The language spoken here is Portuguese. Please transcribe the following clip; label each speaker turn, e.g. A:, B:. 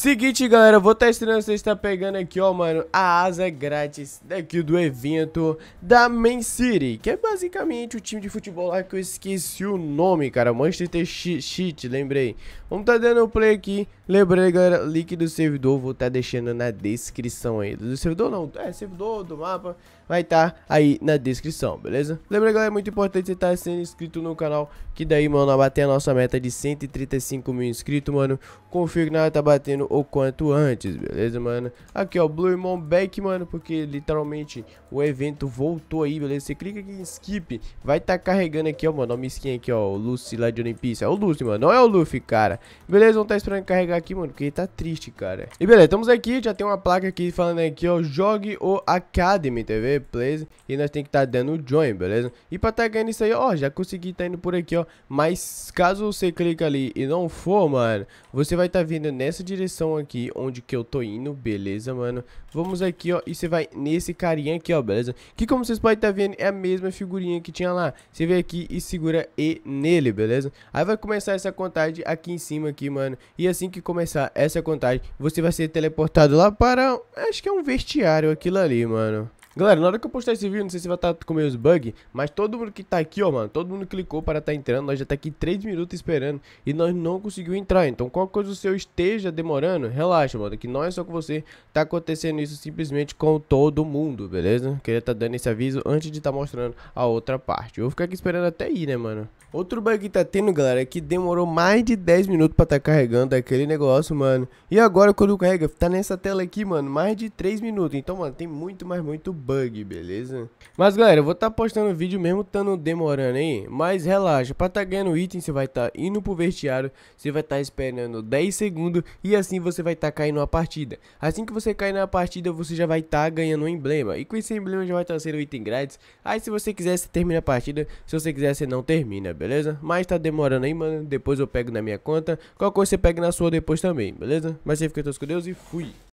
A: Seguinte, galera, vou estar tá estreando, você está pegando aqui, ó, mano, a asa é grátis daqui do evento da Man City, que é basicamente o time de futebol lá que eu esqueci o nome, cara, Manchester City, lembrei. Vamos tá dando play aqui, lembrei, galera, link do servidor, vou estar tá deixando na descrição aí, do servidor não, é, servidor do mapa, vai estar tá aí na descrição, beleza? Lembrei, galera, é muito importante você estar tá sendo inscrito no canal, que daí, mano, a bater a nossa meta de 135 mil inscritos, mano, confio que nós tá batendo ou quanto antes, beleza, mano? Aqui, ó, Blue Moon Back, mano, porque literalmente o evento voltou aí, beleza? Você clica aqui em skip, vai tá carregando aqui, ó, mano, uma skin aqui, ó, o Lucy lá de Olimpíada. É o Lucy, mano, não é o Luffy, cara. Beleza, vamos tá esperando carregar aqui, mano, porque ele tá triste, cara. E beleza, estamos aqui, já tem uma placa aqui falando aqui, ó, jogue o Academy TV, please. E nós tem que tá dando o join, beleza? E pra tá ganhando isso aí, ó, já consegui tá indo por aqui, ó. Mas caso você clica ali e não for, mano, você vai tá vindo nessa direção aqui onde que eu tô indo, beleza, mano? Vamos aqui, ó, e você vai nesse carinha aqui, ó, beleza? Que como vocês podem estar tá vendo, é a mesma figurinha que tinha lá. Você vem aqui e segura E nele, beleza? Aí vai começar essa contagem aqui em cima aqui, mano. E assim que começar essa contagem, você vai ser teleportado lá para, acho que é um vestiário aquilo ali, mano. Galera, na hora que eu postar esse vídeo, não sei se vai estar tá com meus bug, mas todo mundo que tá aqui, ó, mano, todo mundo clicou para estar tá entrando, nós já tá aqui 3 minutos esperando e nós não conseguimos entrar. Então, qualquer coisa o seu esteja demorando, relaxa, mano, que não é só com você, tá acontecendo isso simplesmente com todo mundo, beleza? Queria tá dando esse aviso antes de tá mostrando a outra parte. Eu vou ficar aqui esperando até ir, né, mano? Outro bug que tá tendo, galera, é que demorou mais de 10 minutos pra tá carregando aquele negócio, mano. E agora, quando carrega, tá nessa tela aqui, mano, mais de 3 minutos. Então, mano, tem muito, mas muito bug bug, beleza? Mas galera, eu vou estar tá postando vídeo mesmo estando demorando aí, mas relaxa, pra tá ganhando item você vai estar tá indo pro vestiário, você vai estar tá esperando 10 segundos e assim você vai estar tá caindo a partida. Assim que você cair na partida, você já vai estar tá ganhando um emblema, e com esse emblema já vai estar tá sendo item grátis, aí se você quiser você termina a partida, se você quiser você não termina, beleza? Mas tá demorando aí, mano, depois eu pego na minha conta, qualquer coisa você pega na sua depois também, beleza? Mas você fica todos com Deus e fui!